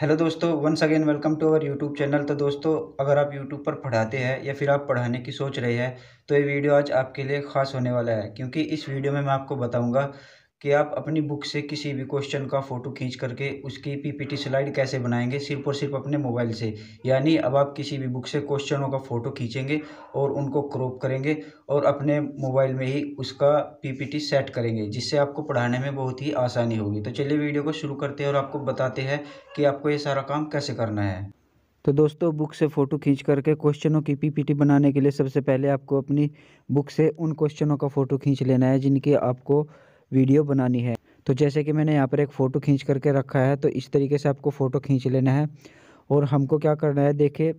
hello दोस्तों once again welcome to our YouTube channel तो दोस्तों अगर आप यूट्यूब पर पढ़ाते हैं या फिर आप पढ़ाने की सोच रहे हैं तो ये वीडियो आज आपके लिए खास होने वाला है क्योंकि इस वीडियो में मैं आपको बताऊंगा कि आप अपनी बुक से किसी भी क्वेश्चन का फ़ोटो खींच करके उसकी पीपीटी स्लाइड कैसे बनाएंगे सिर्फ और सिर्फ अपने मोबाइल से यानी अब आप किसी भी बुक से क्वेश्चनों का फ़ोटो खींचेंगे और उनको क्रॉप करेंगे और अपने मोबाइल में ही उसका पीपीटी सेट करेंगे जिससे आपको पढ़ाने में बहुत ही आसानी होगी तो चलिए वीडियो को शुरू करते हैं और आपको बताते हैं कि आपको ये सारा काम कैसे करना है तो दोस्तों बुक से फ़ोटो खींच करके क्वेश्चनों की पीपीटी बनाने के लिए सबसे पहले आपको अपनी बुक से उन क्वेश्चनों का फ़ोटो खींच लेना है जिनके आपको वीडियो बनानी है तो जैसे कि मैंने यहाँ पर एक फ़ोटो खींच करके रखा है तो इस तरीके से आपको फ़ोटो खींच लेना है और हमको क्या करना है देखिए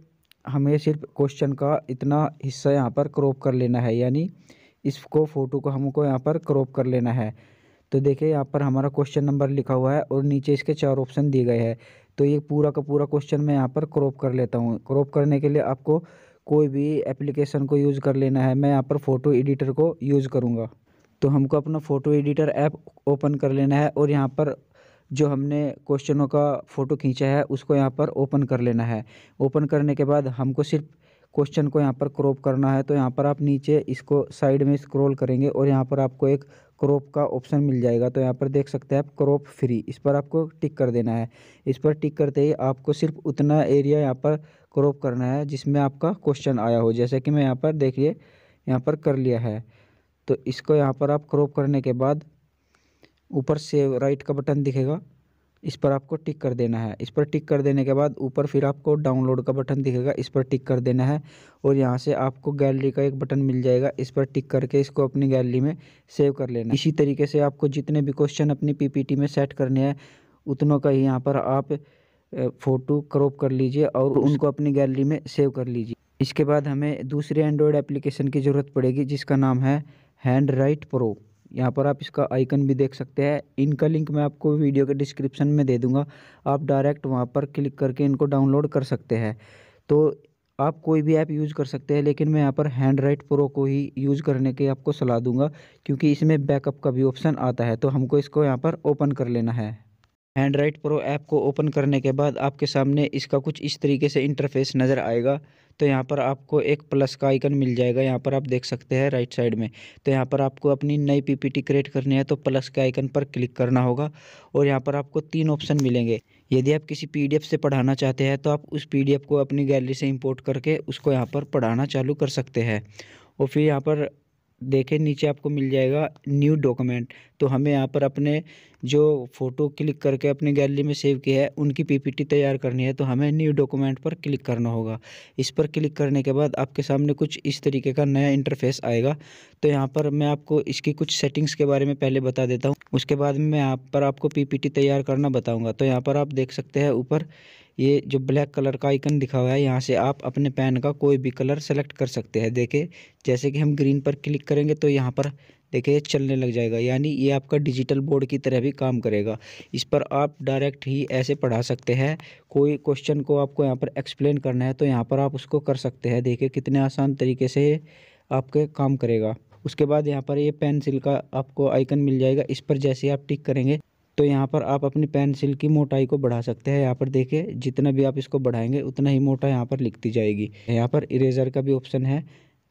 हमें सिर्फ क्वेश्चन का इतना हिस्सा यहाँ पर क्रॉप कर लेना है यानी इसको फ़ोटो को हमको यहाँ पर क्रॉप कर लेना है तो देखिए यहाँ पर हमारा क्वेश्चन नंबर लिखा हुआ है और नीचे इसके चार ऑप्शन दिए गए हैं तो ये पूरा का पूरा क्वेश्चन मैं यहाँ पर क्रॉप कर लेता हूँ क्रॉप करने के लिए आपको कोई भी एप्लीकेशन को यूज़ कर लेना है मैं यहाँ पर फ़ोटो एडिटर को यूज़ करूँगा तो हमको अपना फ़ोटो एडिटर ऐप ओपन कर लेना है और यहाँ पर जो हमने क्वेश्चनों का फ़ोटो खींचा है उसको यहाँ पर ओपन कर लेना है ओपन करने के बाद हमको सिर्फ क्वेश्चन को यहाँ पर क्रॉप करना है तो यहाँ पर आप नीचे इसको साइड में स्क्रॉल करेंगे और यहाँ पर आपको एक क्रॉप का ऑप्शन मिल जाएगा तो यहाँ पर देख सकते हैं आप क्रॉप फ्री इस पर आपको टिक कर देना है इस पर टिक करते ही आपको सिर्फ उतना एरिया यहाँ पर क्रॉप करना है जिसमें आपका क्वेश्चन आया हो जैसे कि मैं यहाँ पर देखिए यहाँ पर कर लिया है तो इसको यहाँ पर आप क्रॉप करने के बाद ऊपर से राइट का बटन दिखेगा इस पर आपको टिक कर देना है इस पर टिक कर देने के बाद ऊपर फिर आपको डाउनलोड का बटन दिखेगा इस पर टिक कर देना है और यहाँ से आपको गैलरी का एक बटन मिल जाएगा इस पर टिक करके इसको अपनी गैलरी में सेव कर लेना इसी तरीके से आपको जितने भी क्वेश्चन अपनी पीपीटी में सेट करने हैं उतनों का ही यहाँ पर आप फ़ोटो क्रॉप कर लीजिए और उनको अपनी गैलरी में सेव कर लीजिए इसके बाद हमें दूसरे एंड्रॉयड एप्लीकेशन की ज़रूरत पड़ेगी जिसका नाम है हैंड राइट प्रो यहाँ पर आप इसका आइकन भी देख सकते हैं इनका लिंक मैं आपको वीडियो के डिस्क्रिप्शन में दे दूंगा आप डायरेक्ट वहाँ पर क्लिक करके इनको डाउनलोड कर सकते हैं तो आप कोई भी ऐप यूज़ कर सकते हैं लेकिन मैं यहाँ पर हैंड राइट प्रो को ही यूज़ करने की आपको सलाह दूंगा क्योंकि इसमें बैकअप का भी ऑप्शन आता है तो हमको इसको यहाँ पर ओपन कर लेना है हैंड राइट प्रो ऐप को ओपन करने के बाद आपके सामने इसका कुछ इस तरीके से इंटरफेस नज़र आएगा तो यहाँ पर आपको एक प्लस का आइकन मिल जाएगा यहाँ पर आप देख सकते हैं राइट साइड में तो यहाँ पर आपको अपनी नई पीपीटी क्रिएट करनी है तो प्लस के आइकन पर क्लिक करना होगा और यहाँ पर आपको तीन ऑप्शन मिलेंगे यदि आप किसी पीडीएफ से पढ़ाना चाहते हैं तो आप उस पीडीएफ को अपनी गैलरी से इंपोर्ट करके उसको यहाँ पर पढ़ाना चालू कर सकते हैं और फिर यहाँ पर देखें नीचे आपको मिल जाएगा न्यू डॉक्यूमेंट तो हमें यहाँ पर अपने जो फ़ोटो क्लिक करके अपनी गैलरी में सेव किया है उनकी पीपीटी तैयार करनी है तो हमें न्यू डॉक्यूमेंट पर क्लिक करना होगा इस पर क्लिक करने के बाद आपके सामने कुछ इस तरीके का नया इंटरफेस आएगा तो यहाँ पर मैं आपको इसकी कुछ सेटिंग्स के बारे में पहले बता देता हूँ उसके बाद मैं यहाँ पर आपको पी तैयार करना बताऊँगा तो यहाँ पर आप देख सकते हैं ऊपर ये जो ब्लैक कलर का आइकन दिखा हुआ है यहाँ से आप अपने पेन का कोई भी कलर सेलेक्ट कर सकते हैं देखे जैसे कि हम ग्रीन पर क्लिक करेंगे तो यहाँ पर देखे चलने लग जाएगा यानी ये आपका डिजिटल बोर्ड की तरह भी काम करेगा इस पर आप डायरेक्ट ही ऐसे पढ़ा सकते हैं कोई क्वेश्चन को आपको यहाँ पर एक्सप्लेन करना है तो यहाँ पर आप उसको कर सकते हैं देखिए कितने आसान तरीके से आपके काम करेगा उसके बाद यहाँ पर ये पेंसिल का आपको आइकन मिल जाएगा इस पर जैसे आप टिक करेंगे तो यहाँ पर आप अपनी पेंसिल की मोटाई को बढ़ा सकते हैं यहाँ पर देखिए जितना भी आप इसको बढ़ाएंगे उतना ही मोटा यहाँ पर लिखती जाएगी यहाँ पर इरेजर का भी ऑप्शन है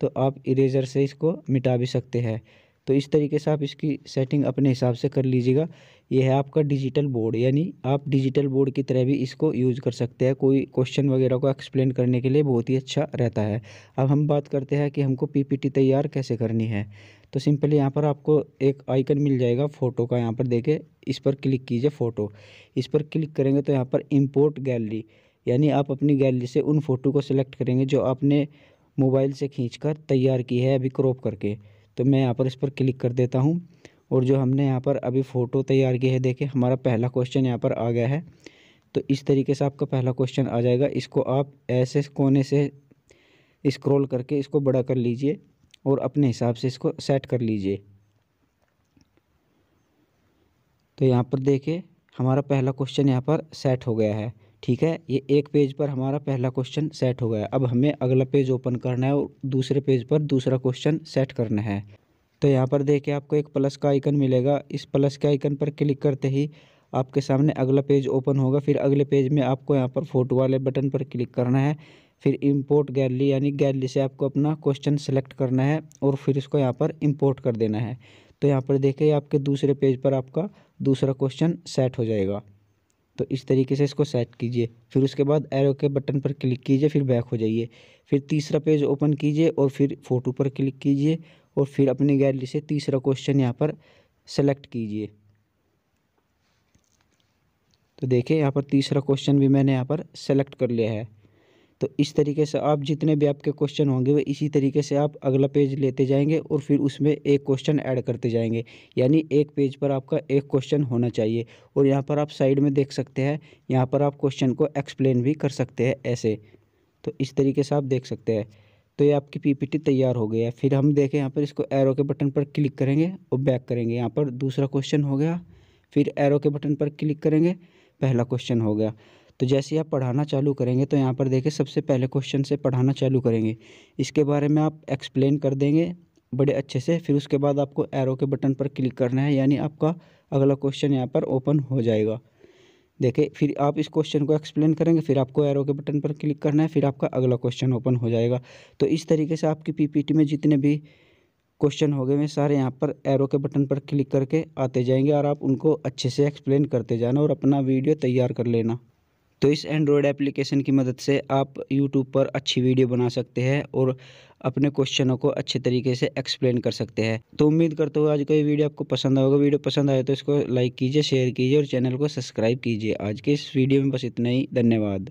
तो आप इरेजर से इसको मिटा भी सकते हैं तो इस तरीके से आप इसकी सेटिंग अपने हिसाब से कर लीजिएगा यह है आपका डिजिटल बोर्ड यानी आप डिजिटल बोर्ड की तरह भी इसको यूज़ कर सकते हैं कोई क्वेश्चन वगैरह को एक्सप्लेन करने के लिए बहुत ही अच्छा रहता है अब हम बात करते हैं कि हमको पीपीटी तैयार कैसे करनी है तो सिंपली यहाँ पर आपको एक आइकन मिल जाएगा फ़ोटो का यहाँ पर देखे इस पर क्लिक कीजिए फ़ोटो इस पर क्लिक करेंगे तो यहाँ पर इम्पोर्ट गैलरी यानी आप अपनी गैलरी से उन फ़ोटो को सिलेक्ट करेंगे जो आपने मोबाइल से कर तैयार की है अभी क्रॉप करके तो मैं यहाँ पर इस पर क्लिक कर देता हूँ और जो हमने यहाँ पर अभी फ़ोटो तैयार की है देखे हमारा पहला क्वेश्चन यहाँ पर आ गया है तो इस तरीके से आपका पहला क्वेश्चन आ जाएगा इसको आप ऐसे कोने से स्क्रॉल करके इसको बड़ा कर लीजिए और अपने हिसाब से इसको सेट कर लीजिए तो यहाँ पर देखिए हमारा पहला क्वेश्चन यहाँ पर सेट हो गया है ठीक है ये एक पेज पर हमारा पहला क्वेश्चन सेट हो गया अब हमें अगला पेज ओपन करना है और दूसरे पेज पर दूसरा क्वेश्चन सेट करना है तो यहाँ पर देखिए आपको एक प्लस का आइकन मिलेगा इस प्लस के आइकन पर क्लिक करते ही आपके सामने अगला पेज ओपन होगा फिर अगले पेज में आपको यहाँ पर फोटो वाले बटन पर क्लिक करना है फिर इंपोर्ट गैलरी यानी गैलरी से आपको अपना क्वेश्चन सेलेक्ट करना है और फिर इसको यहाँ पर इंपोर्ट कर देना है तो यहाँ पर देखिए आपके दूसरे पेज पर आपका दूसरा क्वेश्चन सेट हो जाएगा तो इस तरीके से इसको सेट कीजिए फिर उसके बाद एरो के बटन पर क्लिक कीजिए फिर बैक हो जाइए फिर तीसरा पेज ओपन कीजिए और फिर फ़ोटो पर क्लिक कीजिए और फिर अपनी गैलरी से तीसरा क्वेश्चन यहाँ पर सेलेक्ट कीजिए तो देखिए यहाँ पर तीसरा क्वेश्चन भी मैंने यहाँ पर सेलेक्ट कर लिया है तो इस तरीके से आप जितने भी आपके क्वेश्चन होंगे वो इसी तरीके से आप अगला पेज लेते जाएंगे और फिर उसमें एक क्वेश्चन ऐड करते जाएंगे यानी एक पेज पर आपका एक क्वेश्चन होना चाहिए और यहाँ पर आप साइड में देख सकते हैं यहाँ पर आप क्वेश्चन को एक्सप्लेन भी कर सकते हैं ऐसे तो इस तरीके से आप देख सकते हैं तो ये आपकी पीपीटी तैयार हो गई है फिर हम देखें यहाँ पर इसको एरो के बटन पर क्लिक करेंगे और बैक करेंगे यहाँ पर दूसरा क्वेश्चन हो गया फिर एरो के बटन पर क्लिक करेंगे पहला क्वेश्चन हो गया तो जैसे ही आप पढ़ाना चालू करेंगे तो यहाँ पर देखें सबसे पहले क्वेश्चन से पढ़ाना चालू करेंगे इसके बारे में आप एक्सप्लेन कर देंगे बड़े अच्छे से फिर उसके बाद आपको एरो के बटन पर क्लिक करना है यानी आपका अगला क्वेश्चन यहाँ पर ओपन हो जाएगा देखें फिर आप इस क्वेश्चन को एक्सप्लेन करेंगे फिर आपको एरो के बटन पर क्लिक करना है फिर आपका अगला क्वेश्चन ओपन हो जाएगा तो इस तरीके से आपकी पीपीटी में जितने भी क्वेश्चन हो गए हैं सारे यहाँ पर एरो के बटन पर क्लिक करके आते जाएंगे और आप उनको अच्छे से एक्सप्लेन करते जाना और अपना वीडियो तैयार कर लेना तो इस एंड्रॉयड एप्लीकेशन की मदद से आप यूट्यूब पर अच्छी वीडियो बना सकते हैं और अपने क्वेश्चनों को अच्छे तरीके से एक्सप्लेन कर सकते हैं तो उम्मीद करते हुए आज का ये वीडियो आपको पसंद आएगा वीडियो पसंद आए तो इसको लाइक कीजिए शेयर कीजिए और चैनल को सब्सक्राइब कीजिए आज के इस वीडियो में बस इतना ही धन्यवाद